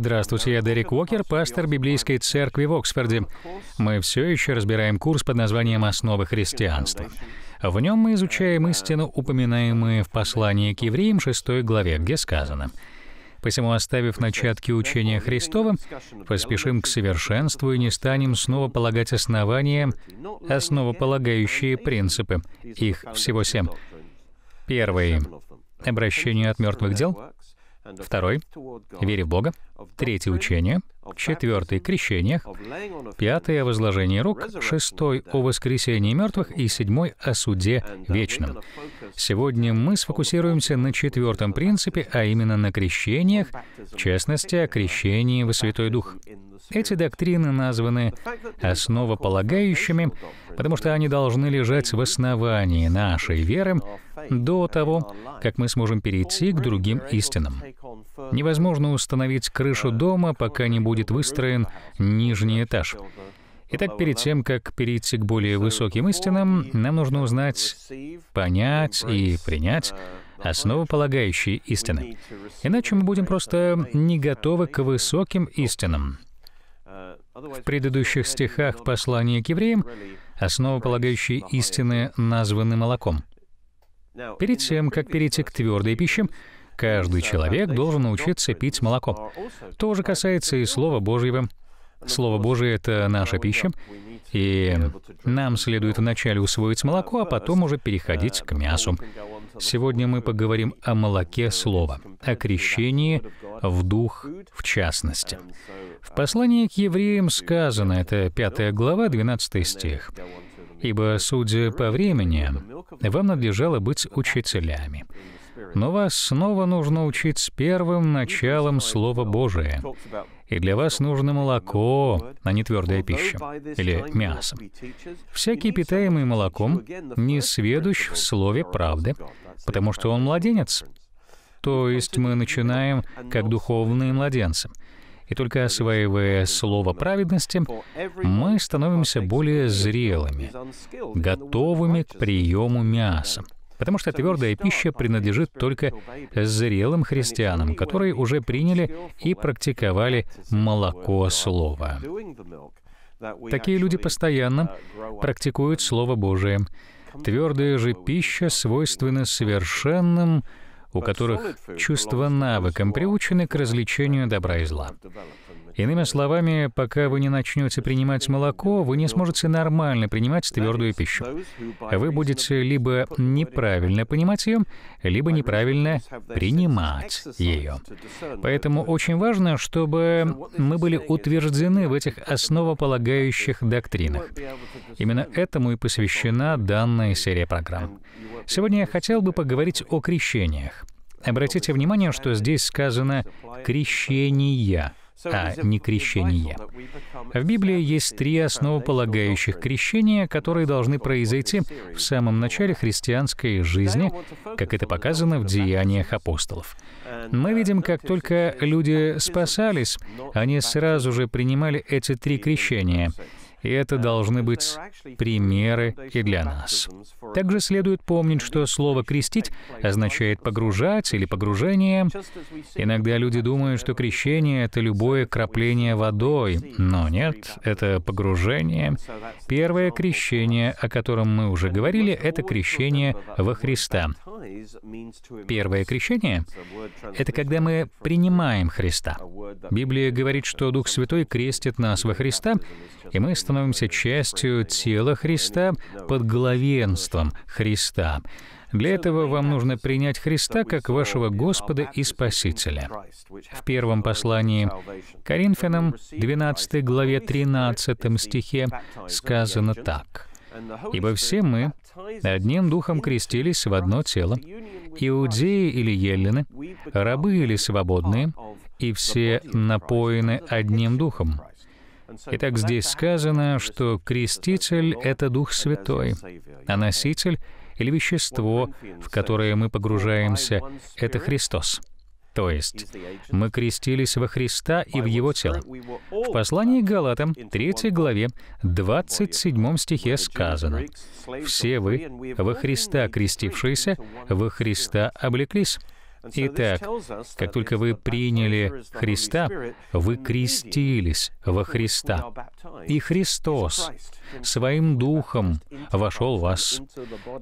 Здравствуйте, я Дерек Уокер, пастор Библейской церкви в Оксфорде. Мы все еще разбираем курс под названием «Основы христианства». В нем мы изучаем истину, упоминаемую в послании к евреям 6 главе, где сказано Посему, оставив начатки учения Христова, поспешим к совершенству и не станем снова полагать основания, основополагающие принципы. Их всего семь. Первый. Обращение от мертвых дел. Второй — вере в Бога. Третье — учение четвертый — крещениях, пятый — о возложении рук, шестой — о воскресении мертвых и седьмой — о суде вечном. Сегодня мы сфокусируемся на четвертом принципе, а именно на крещениях, в частности, о крещении во Святой Дух. Эти доктрины названы основополагающими, потому что они должны лежать в основании нашей веры до того, как мы сможем перейти к другим истинам. Типа, Невозможно установить крышу э, дома, пока не будет выстроен а, нижний этаж. Итак, перед тем, как перейти к более высоким истинам, нам нужно узнать, понять и принять э, основополагающие истины. Иначе мы будем просто не готовы к высоким истинам. Э, в предыдущих стихах в послании к евреям основополагающие истины названы молоком. Перед тем, как перейти к твердой пище, Каждый человек должен научиться пить молоко. То же касается и Слова Божьего. Слово Божие — это наша пища, и нам следует вначале усвоить молоко, а потом уже переходить к мясу. Сегодня мы поговорим о молоке Слова, о крещении в Дух в частности. В послании к евреям сказано, это 5 глава, 12 стих, «Ибо, судя по времени, вам надлежало быть учителями, но вас снова нужно учить с первым началом Слова Божия. И для вас нужно молоко, а не твердая пища или мясо. Всякий, питаемый молоком, не сведущ в Слове правды, потому что он младенец. То есть мы начинаем как духовные младенцы. И только осваивая слово праведности, мы становимся более зрелыми, готовыми к приему мяса. Потому что твердая пища принадлежит только зрелым христианам, которые уже приняли и практиковали молоко слова. Такие люди постоянно практикуют Слово Божие. Твердая же пища свойственна совершенным, у которых чувства навыком приучены к развлечению добра и зла. Иными словами, пока вы не начнете принимать молоко, вы не сможете нормально принимать твердую пищу. Вы будете либо неправильно понимать ее, либо неправильно принимать ее. Поэтому очень важно, чтобы мы были утверждены в этих основополагающих доктринах. Именно этому и посвящена данная серия программ. Сегодня я хотел бы поговорить о крещениях. Обратите внимание, что здесь сказано «крещения» а не крещение. В Библии есть три основополагающих крещения, которые должны произойти в самом начале христианской жизни, как это показано в деяниях апостолов. Мы uh, видим, как только люди спасались, они сразу же принимали эти три крещения — и это должны быть примеры и для нас. Также следует помнить, что слово «крестить» означает «погружать» или «погружение». Иногда люди думают, что крещение — это любое крапление водой, но нет, это погружение. Первое крещение, о котором мы уже говорили, — это крещение во Христа. Первое крещение — это когда мы принимаем Христа. Библия говорит, что Дух Святой крестит нас во Христа, и мы становимся частью тела Христа под главенством Христа. Для этого вам нужно принять Христа как вашего Господа и Спасителя. В первом послании Коринфянам, 12 главе 13 стихе, сказано так. «Ибо все мы одним духом крестились в одно тело, иудеи или еллины, рабы или свободные, и все напоены одним духом. Итак, здесь сказано, что креститель — это Дух Святой, а носитель или вещество, в которое мы погружаемся, — это Христос. То есть мы крестились во Христа и в Его тело. В послании к Галатам, 3 главе, 27 стихе сказано, «Все вы, во Христа крестившиеся, во Христа облеклись». Итак, как только вы приняли Христа, вы крестились во Христа. И Христос своим Духом вошел в вас.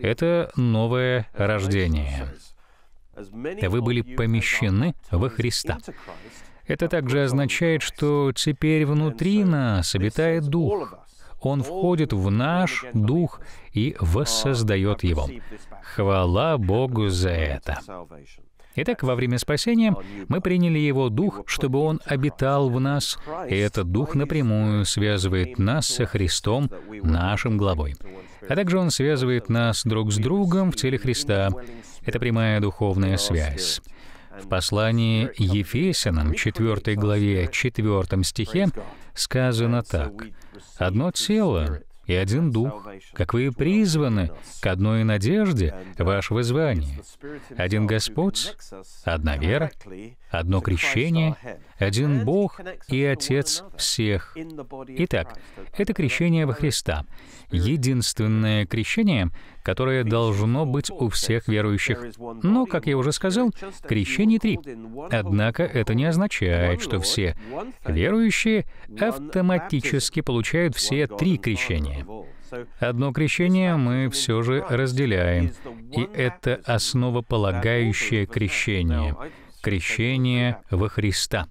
Это новое рождение. Вы были помещены во Христа. Это также означает, что теперь внутри нас обитает Дух. Он входит в наш дух и воссоздает его. Хвала Богу за это. Итак, во время спасения мы приняли Его Дух, чтобы Он обитал в нас, и этот Дух напрямую связывает нас со Христом, нашим главой. А также Он связывает нас друг с другом в теле Христа. Это прямая духовная связь. В послании Ефесянам, 4 главе, 4 стихе сказано так. «Одно тело, и один Дух, как вы призваны к одной надежде, вашего звания, Один Господь, одна вера, одно крещение, один Бог и Отец всех. Итак, это крещение во Христа единственное крещение, которое должно быть у всех верующих. Но, как я уже сказал, крещений три. Однако это не означает, что все верующие автоматически получают все три крещения. Одно крещение мы все же разделяем, и это основополагающее крещение крещение во Христа.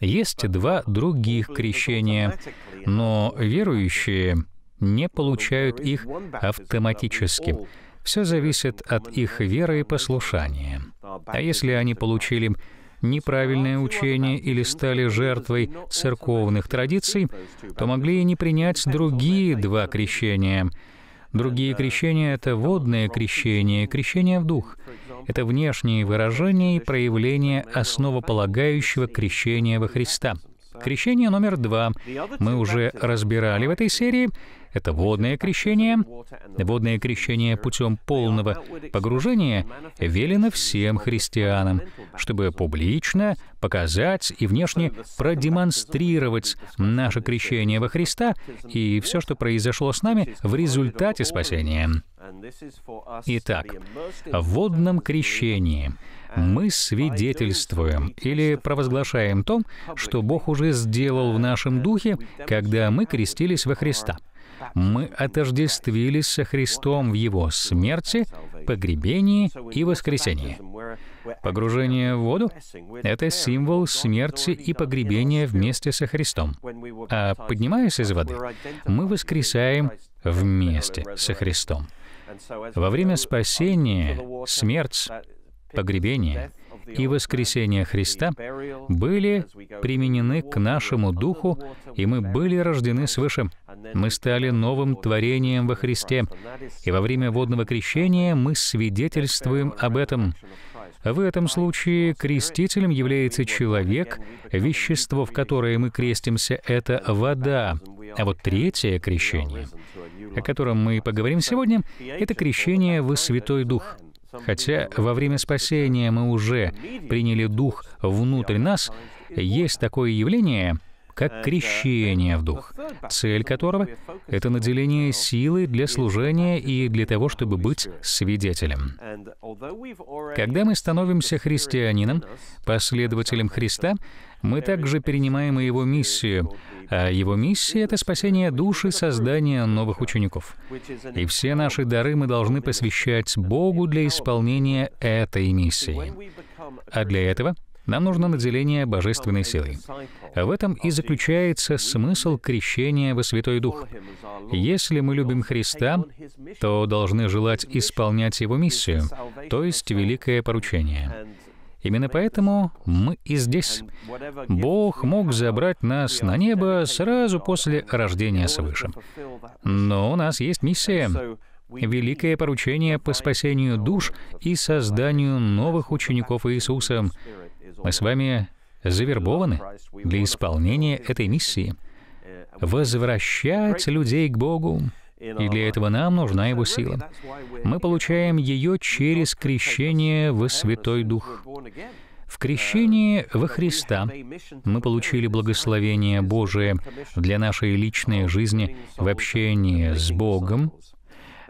Есть два других крещения, но верующие не получают их автоматически. Все зависит от их веры и послушания. А если они получили неправильное учение или стали жертвой церковных традиций, то могли и не принять другие два крещения. Другие крещения — это водное крещение крещение в дух. Это внешние выражения и проявления основополагающего крещения во Христа — Крещение номер два. Мы уже разбирали в этой серии. Это водное крещение. Водное крещение путем полного погружения велено всем христианам, чтобы публично показать и внешне продемонстрировать наше крещение во Христа и все, что произошло с нами в результате спасения. Итак, в водном крещении — мы свидетельствуем или провозглашаем то, что Бог уже сделал в нашем духе, когда мы крестились во Христа. Мы отождествились со Христом в Его смерти, погребении и воскресении. Погружение в воду — это символ смерти и погребения вместе со Христом. А поднимаясь из воды, мы воскресаем вместе со Христом. Во время спасения смерть погребение и воскресение Христа были применены к нашему духу, и мы были рождены свыше. Мы стали новым творением во Христе, и во время водного крещения мы свидетельствуем об этом. В этом случае крестителем является человек, вещество, в которое мы крестимся, — это вода. А вот третье крещение, о котором мы поговорим сегодня, — это крещение во Святой Дух — Хотя во время спасения мы уже приняли Дух внутрь нас, есть такое явление, как крещение в Дух, цель которого — это наделение силы для служения и для того, чтобы быть свидетелем. Когда мы становимся христианином, последователем Христа, мы также перенимаем его миссию — а его миссия — это спасение душ и создание новых учеников. И все наши дары мы должны посвящать Богу для исполнения этой миссии. А для этого нам нужно наделение божественной силой. В этом и заключается смысл крещения во Святой Дух. Если мы любим Христа, то должны желать исполнять Его миссию, то есть великое поручение. Именно поэтому мы и здесь. Бог мог забрать нас на небо сразу после рождения свыше. Но у нас есть миссия — великое поручение по спасению душ и созданию новых учеников Иисуса. Мы с вами завербованы для исполнения этой миссии — возвращать людей к Богу. И для этого нам нужна Его сила. Мы получаем ее через крещение во Святой Дух. В крещении во Христа мы получили благословение Божие для нашей личной жизни в общении с Богом.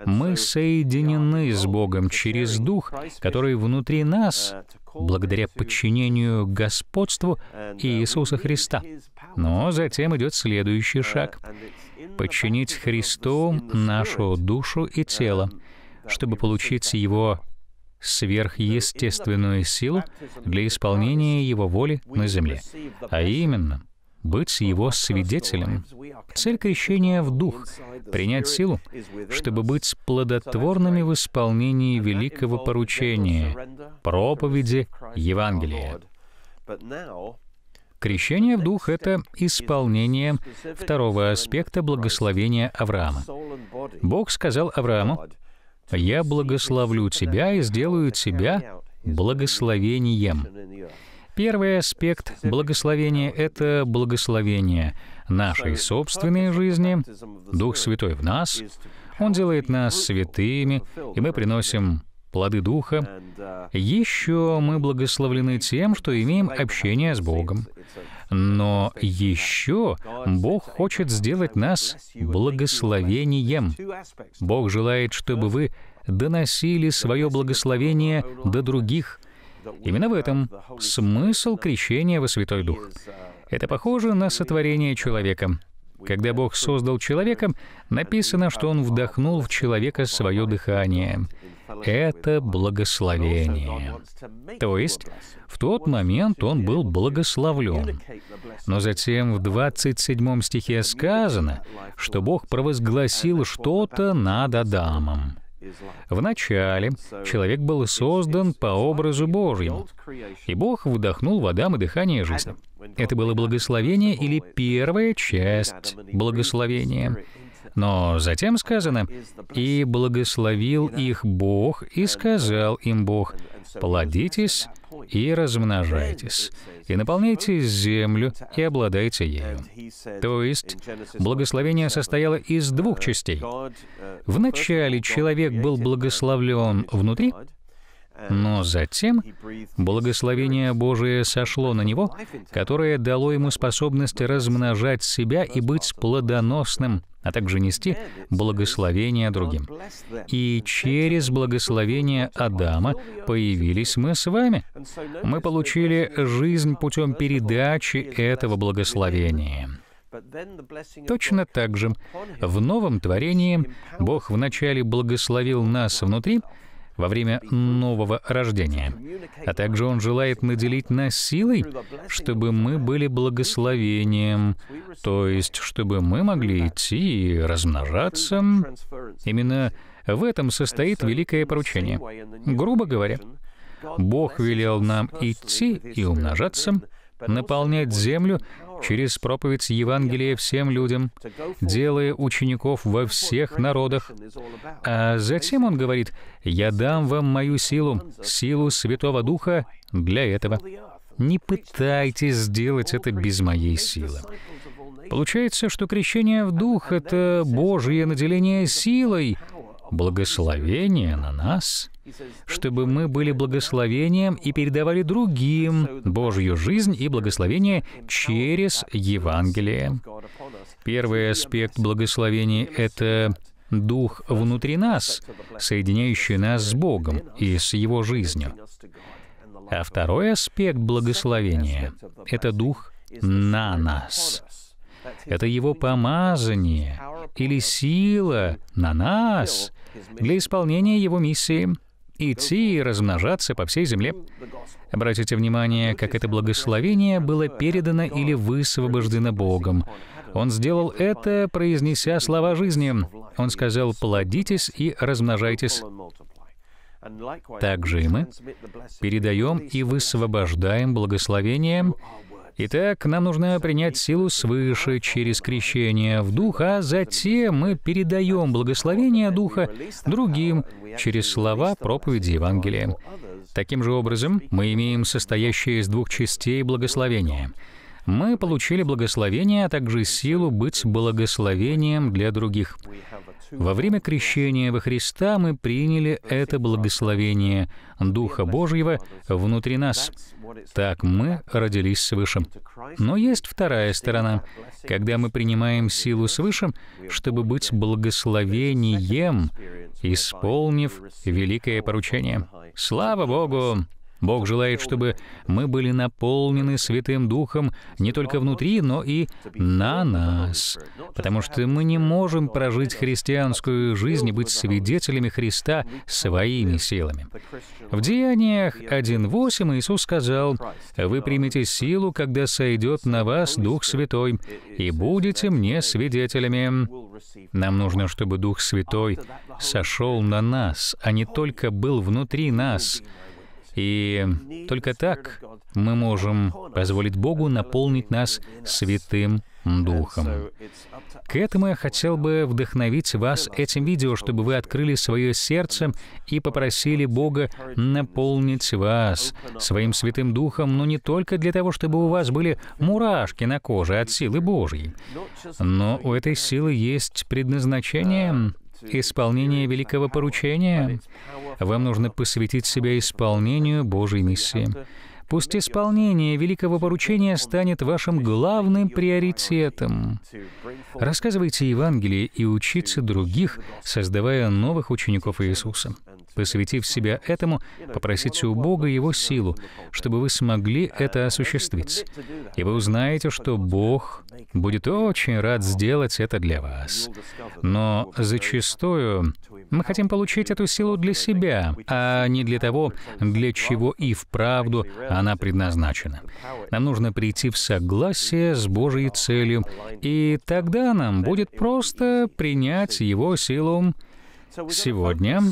Мы соединены с Богом через Дух, который внутри нас благодаря подчинению господству Иисуса Христа. Но затем идет следующий шаг — подчинить Христу нашу душу и тело, чтобы получить Его сверхъестественную силу для исполнения Его воли на земле. А именно, быть его свидетелем. Цель крещения в дух — принять силу, чтобы быть плодотворными в исполнении великого поручения, проповеди Евангелия. Крещение в дух — это исполнение второго аспекта благословения Авраама. Бог сказал Аврааму, «Я благословлю тебя и сделаю тебя благословением. Первый аспект благословения — это благословение нашей собственной жизни. Дух Святой в нас. Он делает нас святыми, и мы приносим плоды Духа. Еще мы благословлены тем, что имеем общение с Богом. Но еще Бог хочет сделать нас благословением. Бог желает, чтобы вы доносили свое благословение до других – Именно в этом смысл крещения во Святой Дух. Это похоже на сотворение человека. Когда Бог создал человека, написано, что Он вдохнул в человека свое дыхание. Это благословение. То есть, в тот момент он был благословлен. Но затем в 27 стихе сказано, что Бог провозгласил что-то над Адамом. Вначале человек был создан по образу Божьему, и Бог вдохнул в Адама дыхание жизни. Это было благословение или первая часть благословения. Но затем сказано, «И благословил их Бог, и сказал им Бог, плодитесь и размножайтесь, и наполняйте землю, и обладайте ею». То есть, благословение состояло из двух частей. Вначале человек был благословлен внутри, но затем благословение Божие сошло на него, которое дало ему способность размножать себя и быть плодоносным, а также нести благословение другим. И через благословение Адама появились мы с вами. Мы получили жизнь путем передачи этого благословения. Точно так же в новом творении Бог вначале благословил нас внутри, во время нового рождения. А также Он желает наделить нас силой, чтобы мы были благословением, то есть чтобы мы могли идти и размножаться. Именно в этом состоит великое поручение. Грубо говоря, Бог велел нам идти и умножаться, наполнять землю через проповедь Евангелия всем людям, делая учеников во всех народах. А затем он говорит, «Я дам вам мою силу, силу Святого Духа для этого. Не пытайтесь сделать это без моей силы». Получается, что крещение в Дух — это Божье наделение силой, благословение на нас — чтобы мы были благословением и передавали другим Божью жизнь и благословение через Евангелие. Первый аспект благословения — это Дух внутри нас, соединяющий нас с Богом и с Его жизнью. А второй аспект благословения — это Дух на нас. Это Его помазание или сила на нас для исполнения Его миссии — идти и размножаться по всей земле. Обратите внимание, как это благословение было передано или высвобождено Богом. Он сделал это, произнеся слова жизни. Он сказал, «Плодитесь и размножайтесь». Так же и мы передаем и высвобождаем благословение, Итак, нам нужно принять силу свыше через крещение в Дух, а затем мы передаем благословение Духа другим через слова проповеди Евангелия. Таким же образом, мы имеем состоящее из двух частей благословения — мы получили благословение, а также силу быть благословением для других. Во время крещения во Христа мы приняли это благословение Духа Божьего внутри нас. Так мы родились свыше. Но есть вторая сторона. Когда мы принимаем силу свыше, чтобы быть благословением, исполнив великое поручение. Слава Богу! Бог желает, чтобы мы были наполнены Святым Духом не только внутри, но и на нас, потому что мы не можем прожить христианскую жизнь и быть свидетелями Христа своими силами. В Деяниях 1.8 Иисус сказал, «Вы примете силу, когда сойдет на вас Дух Святой, и будете мне свидетелями». Нам нужно, чтобы Дух Святой сошел на нас, а не только был внутри нас — и только так мы можем позволить Богу наполнить нас Святым Духом. К этому я хотел бы вдохновить вас этим видео, чтобы вы открыли свое сердце и попросили Бога наполнить вас своим Святым Духом, но не только для того, чтобы у вас были мурашки на коже от силы Божьей, но у этой силы есть предназначение, исполнение великого поручения. Вам нужно посвятить себя исполнению Божьей миссии. Пусть исполнение великого поручения станет вашим главным приоритетом. Рассказывайте Евангелие и учите других, создавая новых учеников Иисуса. Посвятив себя этому, попросите у Бога Его силу, чтобы вы смогли это осуществить. И вы узнаете, что Бог будет очень рад сделать это для вас. Но зачастую мы хотим получить эту силу для себя, а не для того, для чего и вправду она предназначена. Нам нужно прийти в согласие с Божьей целью, и тогда нам будет просто принять Его силу сегодня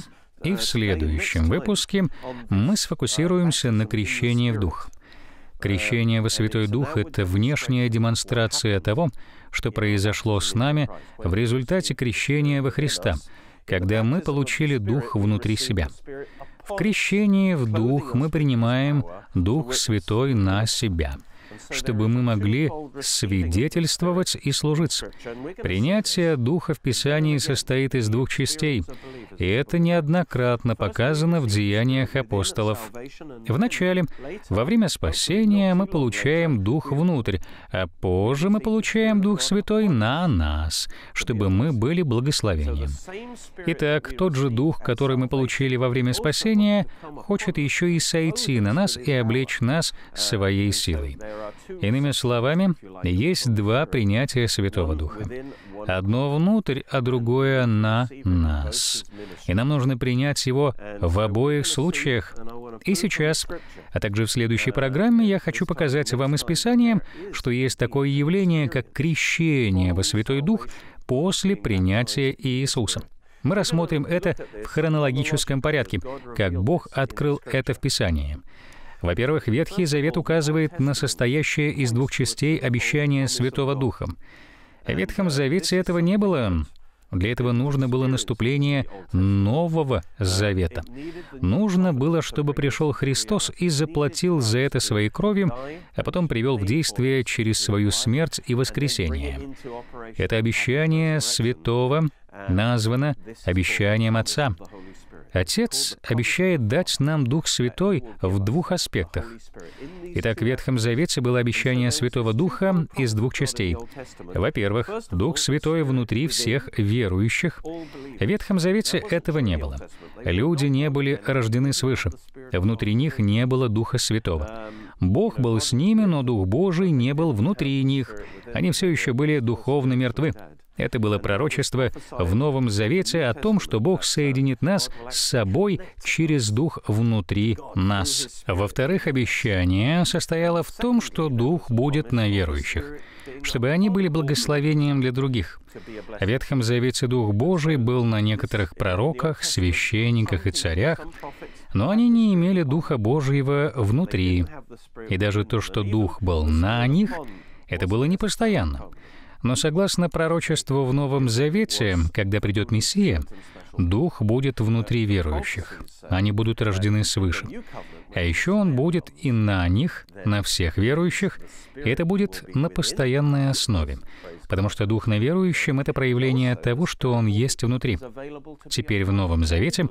и в следующем выпуске мы сфокусируемся на крещении в Дух. Крещение во Святой Дух — это внешняя демонстрация того, что произошло с нами в результате крещения во Христа — когда мы получили Дух внутри себя. В крещении в Дух мы принимаем Дух Святой на себя — чтобы мы могли свидетельствовать и служить. Принятие Духа в Писании состоит из двух частей, и это неоднократно показано в деяниях апостолов. Вначале, во время спасения, мы получаем Дух внутрь, а позже мы получаем Дух Святой на нас, чтобы мы были благословением. Итак, тот же Дух, который мы получили во время спасения, хочет еще и сойти на нас и облечь нас своей силой. Иными словами, есть два принятия Святого Духа. Одно внутрь, а другое на нас. И нам нужно принять его в обоих случаях, и сейчас, а также в следующей программе я хочу показать вам из Писания, что есть такое явление, как крещение во Святой Дух после принятия Иисуса. Мы рассмотрим это в хронологическом порядке, как Бог открыл это в Писании. Во-первых, Ветхий Завет указывает на состоящее из двух частей обещание Святого Духа. В Ветхом Завете этого не было. Для этого нужно было наступление Нового Завета. Нужно было, чтобы пришел Христос и заплатил за это своей кровью, а потом привел в действие через свою смерть и воскресение. Это обещание Святого названо обещанием Отца. Отец обещает дать нам Дух Святой в двух аспектах. Итак, в Ветхом Завете было обещание Святого Духа из двух частей. Во-первых, Дух Святой внутри всех верующих. В Ветхом Завете этого не было. Люди не были рождены свыше. Внутри них не было Духа Святого. Бог был с ними, но Дух Божий не был внутри них. Они все еще были духовно мертвы. Это было пророчество в Новом Завете о том, что Бог соединит нас с собой через Дух внутри нас. Во-вторых, обещание состояло в том, что Дух будет на верующих, чтобы они были благословением для других. В Ветхом Завете Дух Божий был на некоторых пророках, священниках и царях, но они не имели Духа Божьего внутри. И даже то, что Дух был на них, это было непостоянно. Но согласно пророчеству в Новом Завете, когда придет Мессия, Дух будет внутри верующих. Они будут рождены свыше. А еще Он будет и на них, на всех верующих, и это будет на постоянной основе. Потому что Дух на верующем — это проявление того, что Он есть внутри. Теперь в Новом Завете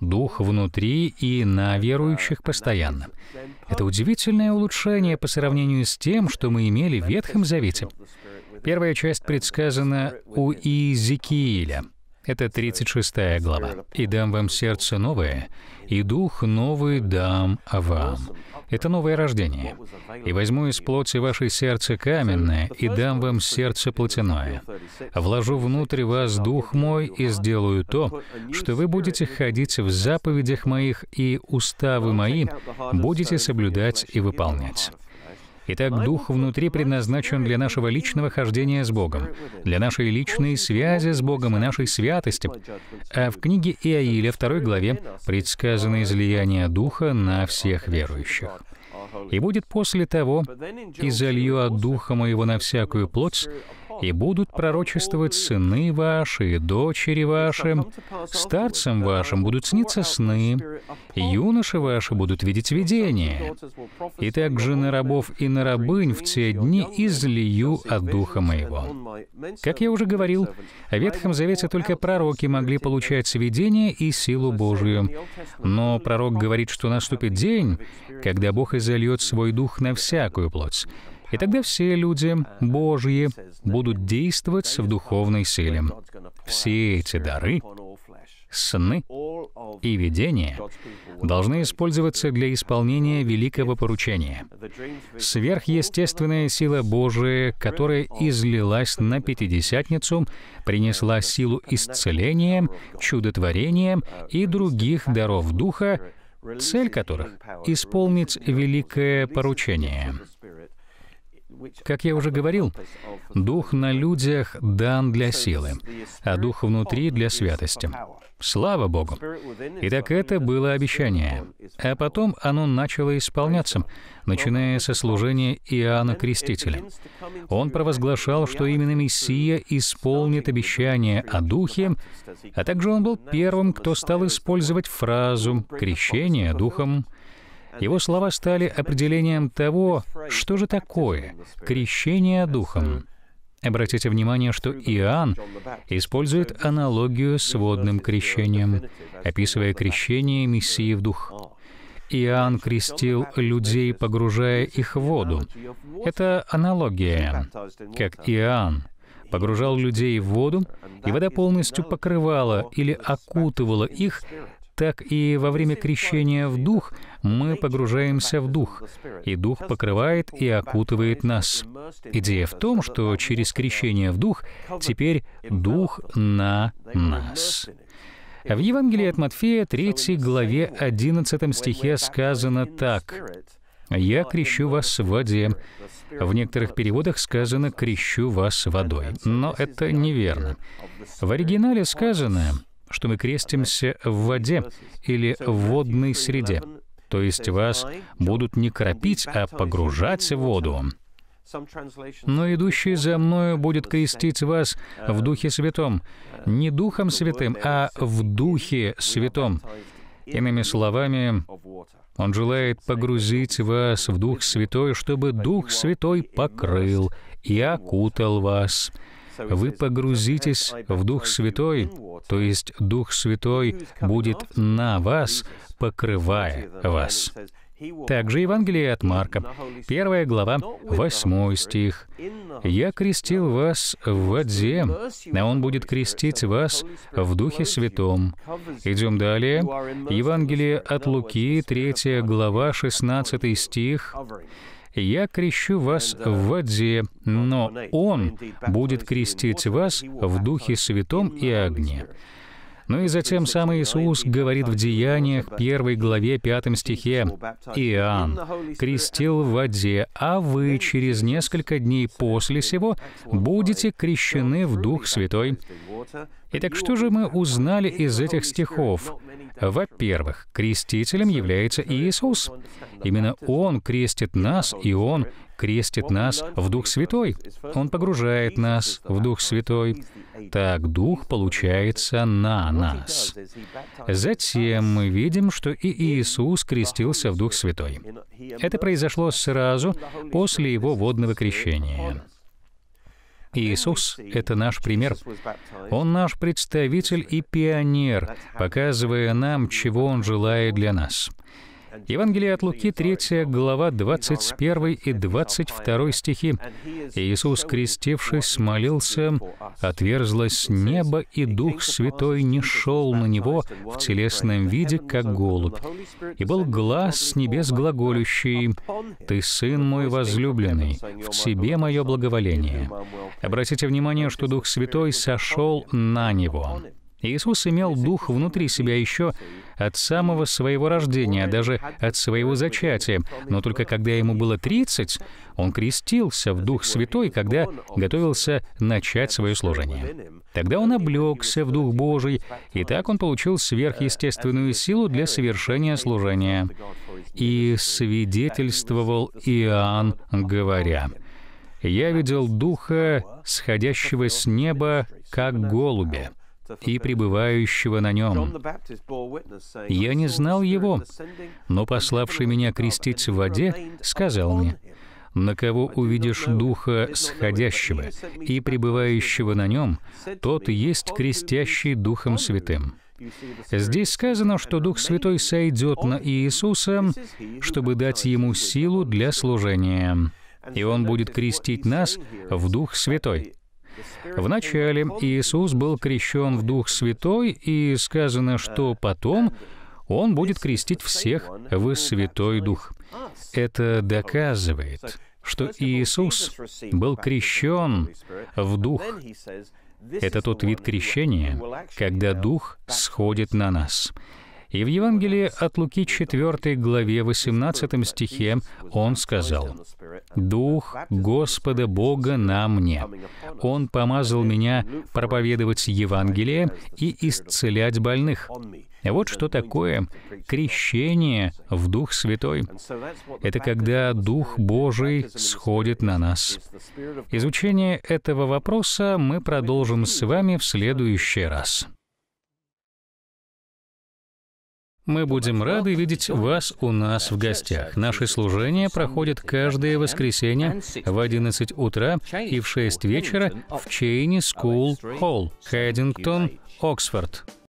Дух внутри и на верующих постоянно. Это удивительное улучшение по сравнению с тем, что мы имели в Ветхом Завете. Первая часть предсказана у Иезекииля. Это 36 глава. «И дам вам сердце новое, и дух новый дам вам». Это новое рождение. «И возьму из плоти ваше сердце каменное, и дам вам сердце плотяное. Вложу внутрь вас дух мой, и сделаю то, что вы будете ходить в заповедях моих, и уставы мои будете соблюдать и выполнять». Итак, Дух внутри предназначен для нашего личного хождения с Богом, для нашей личной связи с Богом и нашей святости. А в книге Иаиля, второй главе, предсказано излияние Духа на всех верующих. «И будет после того, и залью от Духа моего на всякую плоть, и будут пророчествовать сыны ваши и дочери ваши, старцам вашим будут сниться сны, юноши ваши будут видеть видения. И также на рабов и на рабынь в те дни излию от Духа Моего». Как я уже говорил, в Ветхом Завете только пророки могли получать видения и силу Божию. Но пророк говорит, что наступит день, когда Бог изольет свой дух на всякую плоть, и тогда все люди Божьи будут действовать в духовной силе. Все эти дары, сны и видения должны использоваться для исполнения великого поручения. Сверхъестественная сила Божия, которая излилась на Пятидесятницу, принесла силу исцеления, чудотворения и других даров Духа, цель которых — исполнить великое поручение. Как я уже говорил, дух на людях дан для силы, а дух внутри — для святости. Слава Богу! Итак, это было обещание. А потом оно начало исполняться, начиная со служения Иоанна Крестителя. Он провозглашал, что именно Мессия исполнит обещание о Духе, а также он был первым, кто стал использовать фразу «крещение Духом», его слова стали определением того, что же такое крещение Духом. Обратите внимание, что Иоанн использует аналогию с водным крещением, описывая крещение Мессии в Дух. Иоанн крестил людей, погружая их в воду. Это аналогия, как Иоанн погружал людей в воду, и вода полностью покрывала или окутывала их так и во время крещения в Дух мы погружаемся в Дух, и Дух покрывает и окутывает нас. Идея в том, что через крещение в Дух теперь Дух на нас. В Евангелии от Матфея 3 главе 11 стихе сказано так. «Я крещу вас в воде». В некоторых переводах сказано «крещу вас водой», но это неверно. В оригинале сказано что мы крестимся в воде или в водной среде. То есть вас будут не кропить, а погружать в воду. Но идущий за мною будет крестить вас в Духе Святом. Не Духом Святым, а в Духе Святом. Иными словами, Он желает погрузить вас в Дух Святой, чтобы Дух Святой покрыл и окутал вас вы погрузитесь в Дух Святой, то есть Дух Святой будет на вас, покрывая вас. Также Евангелие от Марка, 1 глава, 8 стих. «Я крестил вас в воде, а Он будет крестить вас в Духе Святом». Идем далее. Евангелие от Луки, 3 глава, 16 стих. «Я крещу вас в воде, uh, но Он будет крестить вас в Духе Святом и огне». Ну и затем сам Иисус говорит в Деяниях 1 главе 5 стихе, «Иоанн крестил в воде, а вы через несколько дней после сего будете крещены в Дух Святой». Итак, что же мы узнали из этих стихов? Во-первых, крестителем является Иисус. Именно Он крестит нас, и Он крестит нас в Дух Святой. Он погружает нас в Дух Святой. Так Дух получается на нас. Затем мы видим, что и Иисус крестился в Дух Святой. Это произошло сразу после Его водного крещения. Иисус — это наш пример. Он наш представитель и пионер, показывая нам, чего Он желает для нас. Евангелие от Луки, 3 глава, 21 и 22 стихи. «Иисус, крестившись, молился, отверзлось небо, и Дух Святой не шел на Него в телесном виде, как голубь. И был глаз небес глаголющий, «Ты, Сын мой возлюбленный, в Тебе мое благоволение». Обратите внимание, что Дух Святой сошел на Него. Иисус имел дух внутри себя еще от самого своего рождения, даже от своего зачатия. Но только когда ему было 30, он крестился в Дух Святой, когда готовился начать свое служение. Тогда он облегся в Дух Божий, и так он получил сверхъестественную силу для совершения служения. И свидетельствовал Иоанн, говоря, «Я видел Духа, сходящего с неба, как голубя» и пребывающего на нем. Я не знал его, но пославший меня крестить в воде сказал мне, «На кого увидишь Духа сходящего и пребывающего на нем, тот есть крестящий Духом Святым». Здесь сказано, что Дух Святой сойдет на Иисуса, чтобы дать Ему силу для служения. И Он будет крестить нас в Дух Святой. Вначале Иисус был крещен в Дух Святой, и сказано, что потом Он будет крестить всех в Святой Дух. Это доказывает, что Иисус был крещен в Дух. Это тот вид крещения, когда Дух сходит на нас. И в Евангелии от Луки 4 главе 18 стихе он сказал, «Дух Господа Бога на мне. Он помазал меня проповедовать Евангелие и исцелять больных». Вот что такое крещение в Дух Святой. Это когда Дух Божий сходит на нас. Изучение этого вопроса мы продолжим с вами в следующий раз. Мы будем рады видеть вас у нас в гостях. Наши служения проходят каждое воскресенье в 11 утра и в 6 вечера в Чейни School Холл, Хэддингтон, Оксфорд.